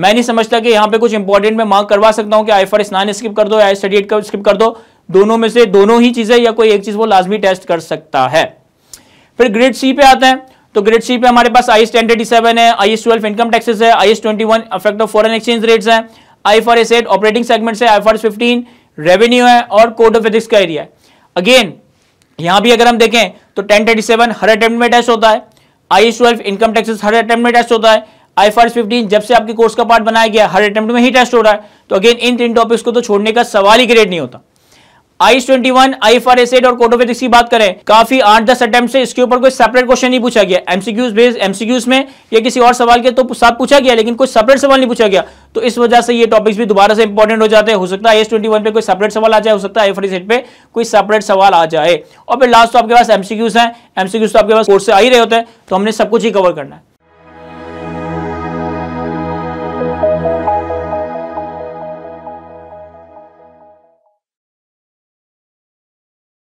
मैं नहीं समझता कि यहाँ पे कुछ इंपॉर्टेंट मैं मार्क करवा सकता हूँ कि आई फॉर स्नान स्किप कर दो आई स्टडी एट स्किप कर दो दोनों में से दोनों ही चीजें या कोई एक चीज वो लाजमी टेस्ट कर सकता है फिर ग्रेड सी पे आते हैं तो ग्रेड सी पे हमारे पास I S ten eighty seven है I S twelve income taxes है I S twenty one effect of foreign exchange rates है I for S eight operating segment है आई फॉर फिफ्टीन रेवेन्यू है और code of ethics का area है again यहां भी अगर हम देखें तो टेन थर्टी सेवन हर अटेम्प्ट में टेस्ट होता है I S twelve income taxes हर अटेम्प्ट में टेस्ट होता है आई फर्स्ट फिफ्टीन जब से आपके कोर्स का पार्ट बनाया गया हर अटेम्प्ट में ही टेस्ट हो रहा है तो अगेन इन तीन टॉपिक्स को तो छोड़ने का सवाल ही क्रिएट नहीं होता I twenty one I for एसेड और कोटोपेटिक्स की बात करें काफी आठ दस अटेम्प्ट से इसके ऊपर कोई सेपरेट क्वेश्चन नहीं पूछा गया एमसीक्यूज बेस एमसीक्यूज में या किसी और सवाल के तो साथ पूछा गया लेकिन कोई सेपरेट सवाल नहीं पूछा गया तो इस वजह से ये टॉपिक्स भी दोबारा से इंपॉर्टेंट हो जाते हैं हो सकता है एस ट्वेंटी वन पे कोई सेपरेट सवाल आ जाए हो सकता है आई फॉर एसेड पे कोई सेपरेट सवाल आ जाए और फिर लास्ट तो आपके पास एमसीक्यूज है एमसीक्यूज तो आपके पास कोर्स से आ ही रहे होते हैं तो हमने सब कुछ ही कवर करना है